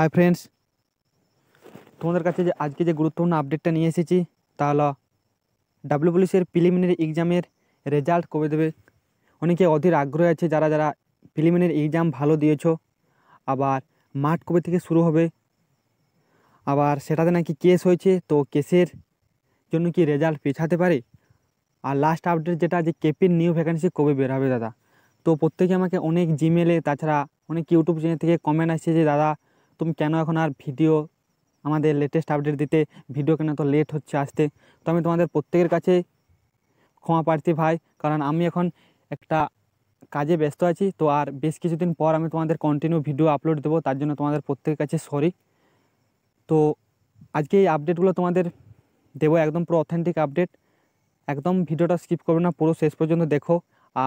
hi friends তোমাদের কাছে যে আজকে যে গুরুত্বপূর্ণ আপডেটটা নিয়ে এসেছি তা হলো পুলিশের প্রিলিমিনারি এক্সামের রেজাল্ট কবে দেবে অনেকে অধীর আগ্রহ আছে যারা যারা প্রিলিমিনারি এক্সাম ভালো দিয়েছ আবার মাঠ কবে থেকে শুরু হবে আবার সেটাতে নাকি কেস হয়েছে তো কেসের জন্য কি রেজাল্ট পেছাতে পারে আর লাস্ট আপডেট যেটা যে কেপির নিউ ভ্যাকান্সি কবে বেরোবে দাদা তো প্রত্যেকে আমাকে অনেক জিমেলে তাছাড়া অনেক ইউটিউব চ্যানেল থেকে কমেন্ট আসছে যে দাদা তুমি কেন এখন আর ভিডিও আমাদের লেটেস্ট আপডেট দিতে ভিডিও কেন তো লেট হচ্ছে আসতে তো আমি তোমাদের প্রত্যেকের কাছে ক্ষমা প্রার্থী ভাই কারণ আমি এখন একটা কাজে ব্যস্ত আছি তো আর বেশ কিছুদিন পর আমি তোমাদের কন্টিনিউ ভিডিও আপলোড দেবো তার জন্য তোমাদের প্রত্যেকের কাছে সরি তো আজকে এই আপডেটগুলো তোমাদের দেবো একদম পুরো অথেন্টিক আপডেট একদম ভিডিওটা স্কিপ করবে না পুরো শেষ পর্যন্ত দেখো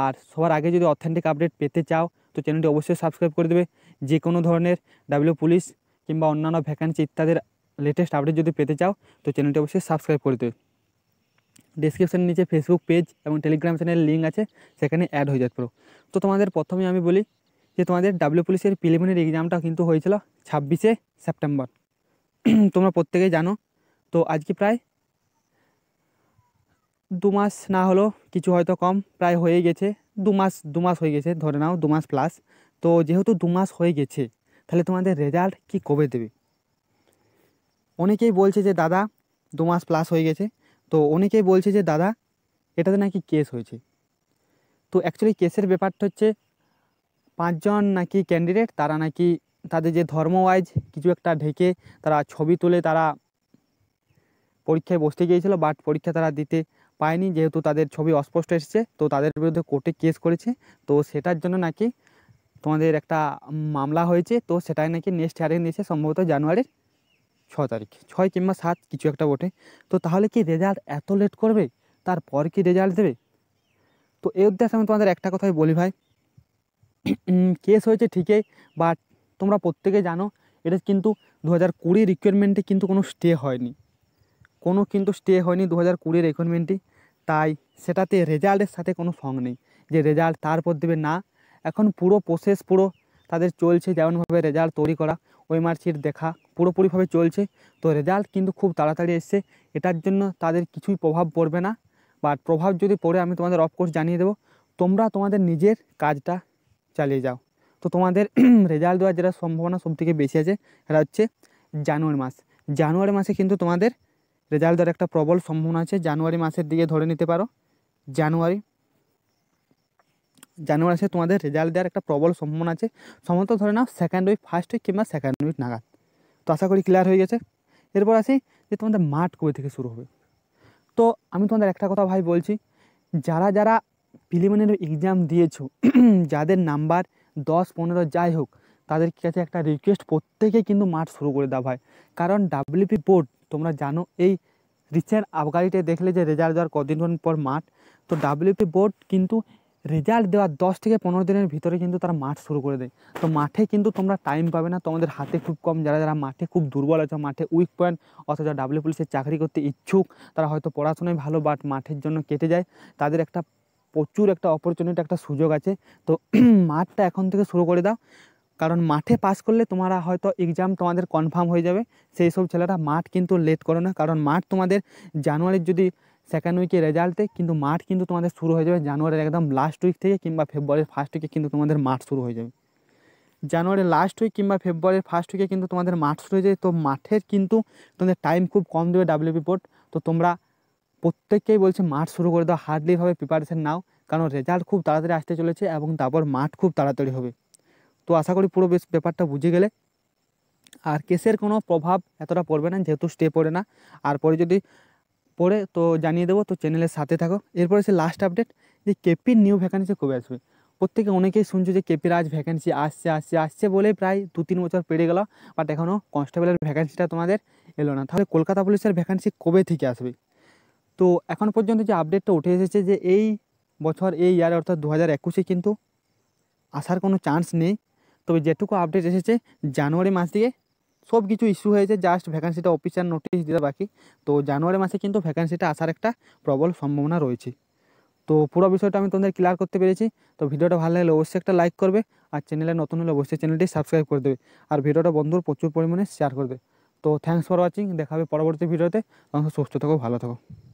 আর সবার আগে যদি অথেন্টিক আপডেট পেতে চাও তো চ্যানেলটি অবশ্যই সাবস্ক্রাইব করে দেবে যে কোনো ধরনের ডাব্লিউ পুলিশ কিংবা অন্যান্য ভ্যাকান্সি ইত্যাদির লেটেস্ট আপডেট যদি পেতে চাও তো চ্যানেলটি অবশ্যই সাবস্ক্রাইব করে দেবে ডিসক্রিপশানের নিচে ফেসবুক পেজ এবং টেলিগ্রাম চ্যানেলের লিঙ্ক আছে সেখানে অ্যাড হয়ে যাওয়ার তো তোমাদের প্রথমে আমি বলি যে তোমাদের ডাব্লিউ পুলিশের প্রিলিমিনারি এক্সামটা কিন্তু হয়েছিল ছাব্বিশে সেপ্টেম্বর তোমরা প্রত্যেকেই জানো তো আজকে প্রায় দু মাস না হলো কিছু হয়তো কম প্রায় হয়ে গেছে দু মাস দু মাস হয়ে গেছে ধরে নাও দু মাস প্লাস তো যেহেতু দু মাস হয়ে গেছে তাহলে তোমাদের রেজাল্ট কি কবে দেবে অনেকেই বলছে যে দাদা দু মাস প্লাস হয়ে গেছে তো অনেকেই বলছে যে দাদা এটাতে নাকি কেস হয়েছে তো অ্যাকচুয়ালি কেসের ব্যাপারটা হচ্ছে পাঁচজন নাকি ক্যান্ডিডেট তারা নাকি তাদের যে ধর্ম ওয়াইজ কিছু একটা ঢেকে তারা ছবি তুলে তারা পরীক্ষায় বসতে গিয়েছিলো বাট পরীক্ষা তারা দিতে পায়নি যেহেতু তাদের ছবি অস্পষ্ট এসেছে তো তাদের বিরুদ্ধে কোর্টে কেস করেছে তো সেটার জন্য নাকি তোমাদের একটা মামলা হয়েছে তো সেটাই নাকি নেক্সট হিয়ারিং নিয়েছে সম্ভবত জানুয়ারির ছ তারিখ ছয় কিংবা সাত কিছু একটা বটে তো তাহলে কি রেজাল্ট এত লেট করবে তারপর কি রেজাল্ট দেবে তো এই উদ্দেশ্যে আমি তোমাদের একটা কথাই বলি ভাই কেস হয়েছে ঠিকই বাট তোমরা প্রত্যেকে জানো এটা কিন্তু দু হাজার কুড়ির রিকোয়ারমেন্টে কিন্তু কোনো স্টে হয়নি কোনো কিন্তু স্টে হয়নি দু হাজার কুড়ির রিকোয়ারমেন্টটি তাই সেটাতে রেজাল্টের সাথে কোনো সঙ্গ নেই যে রেজাল্ট তারপর দেবে না এখন পুরো প্রসেস পুরো তাদের চলছে যেমনভাবে রেজাল্ট তৈরি করা ওই মার্কশিট দেখা পুরোপুরিভাবে চলছে তো রেজাল্ট কিন্তু খুব তাড়াতাড়ি এসছে এটার জন্য তাদের কিছুই প্রভাব পড়বে না বা প্রভাব যদি পড়ে আমি তোমাদের অফকোর্স জানিয়ে দেবো তোমরা তোমাদের নিজের কাজটা চালিয়ে যাও তো তোমাদের রেজাল্ট দেওয়ার যেটা সম্ভাবনা সবথেকে বেশি আছে সেটা হচ্ছে জানুয়ারি মাস জানুয়ারি মাসে কিন্তু তোমাদের রেজাল্ট দেওয়ার একটা প্রবল সম্ভাবনা আছে জানুয়ারি মাসের দিকে ধরে নিতে পারো জানুয়ারি জানুয়ারি মাসে তোমাদের রেজাল্ট দেওয়ার একটা প্রবল সম্ভাবনা আছে সম্ভবত ধরে নাও সেকেন্ড উইক ফার্স্ট উইক কিংবা সেকেন্ড উইক নাগাদ তো আশা করি ক্লিয়ার হয়ে গেছে এরপর আসি যে তোমাদের মাঠ কবে থেকে শুরু হবে তো আমি তোমাদের একটা কথা ভাই বলছি যারা যারা প্রিলিমিনারি এক্সাম দিয়েছো যাদের নাম্বার দশ পনেরো যাই হোক তাদের কাছে একটা রিকোয়েস্ট প্রত্যেকে কিন্তু মাঠ শুরু করে দেওয়া ভাই কারণ ডাব্লিউপি বোর্ড তোমরা জানো এই রিসেন্ট আবগারিটা দেখলে যে রেজাল্ট দেওয়ার কদিন পর মাঠ তো ডাব্লিউপি বোর্ড কিন্তু রেজাল্ট দেওয়ার দশ থেকে পনেরো দিনের ভিতরে কিন্তু তারা মাঠ শুরু করে দেয় তো মাঠে কিন্তু তোমরা টাইম পাবে না তোমাদের হাতে খুব কম যারা যারা মাঠে খুব দুর্বল আছে মাঠে উইক পয়েন্ট অথচ ডাব্লিউ পুলিশের চাকরি করতে ইচ্ছুক তারা হয়তো পড়াশোনায় ভালো বাট মাঠের জন্য কেটে যায় তাদের একটা প্রচুর একটা অপরচুনিটি একটা সুযোগ আছে তো মাঠটা এখন থেকে শুরু করে দাও কারণ মাঠে পাস করলে তোমরা হয়তো এক্সাম তোমাদের কনফার্ম হয়ে যাবে সেই সব ছেলেরা মাঠ কিন্তু লেট করো না কারণ মাঠ তোমাদের জানুয়ারির যদি সেকেন্ড উইকে রেজাল্টে কিন্তু মাঠ কিন্তু তোমাদের শুরু হয়ে যাবে জানুয়ারির একদম লাস্ট উইক থেকে কিংবা ফেব্রুয়ারির ফার্স্ট উইকে কিন্তু তোমাদের মাঠ শুরু হয়ে যাবে জানুয়ারির লাস্ট উইক কিংবা ফেব্রুয়ারির ফার্স্ট উইকে কিন্তু তোমাদের মাঠ শুরু হয়ে যায় তো মাঠের কিন্তু তোমাদের টাইম খুব কম দেবে ডাব্লিউপি বোর্ড তো তোমরা প্রত্যেককেই বলছে মাঠ শুরু করে দাও হার্ডলিভাবে প্রিপারেশান নাও কারণ রেজাল্ট খুব তাড়াতাড়ি আসতে চলেছে এবং তারপর মাঠ খুব তাড়াতাড়ি হবে তো আশা করি পুরো বেশ ব্যাপারটা বুঝে গেলে আর কেসের কোনো প্রভাব এতটা পড়বে না যেহেতু স্টে পড়ে না আর পরে যদি পড়ে তো জানিয়ে দেবো তো চ্যানেলের সাথে থাকো এরপরে সে লাস্ট আপডেট যে কেপির নিউ ভ্যাকান্সি কবে আসবে প্রত্যেকে অনেকেই শুনছো যে কেপির আজ ভ্যাকেন্সি আসছে আসছে আসছে বলে প্রায় দু তিন বছর পেরিয়ে গেল বাট এখনও কনস্টেবলের ভ্যাকেন্সিটা তোমাদের এলো না তাহলে কলকাতা পুলিশের ভ্যাকেন্সি কবে থেকে আসবে তো এখন পর্যন্ত যে আপডেটটা উঠে এসেছে যে এই বছর এই ইয়ার অর্থাৎ দু হাজার একুশে কিন্তু আসার কোনো চান্স নেই তবে যেটুকু আপডেট এসেছে জানুয়ারি মাস দিয়ে সব কিছু ইস্যু হয়েছে জাস্ট ভ্যাকান্সিটা অফিসার নোটিশ দিতে বাকি তো জানুয়ারি মাসে কিন্তু ভ্যাকান্সিটা আসার একটা প্রবল সম্ভাবনা রয়েছে তো পুরো বিষয়টা আমি তোমাদের ক্লিয়ার করতে পেরেছি তো ভিডিওটা ভালো লাগলে অবশ্যই একটা লাইক করবে আর চ্যানেলে নতুন হলে অবশ্যই চ্যানেলটি সাবস্ক্রাইব করে দেবে আর ভিডিওটা বন্ধুর প্রচুর পরিমাণে শেয়ার করবে তো থ্যাংকস ফর ওয়াচিং দেখাবে পরবর্তী ভিডিওতে সুস্থ থাকো ভালো থাকো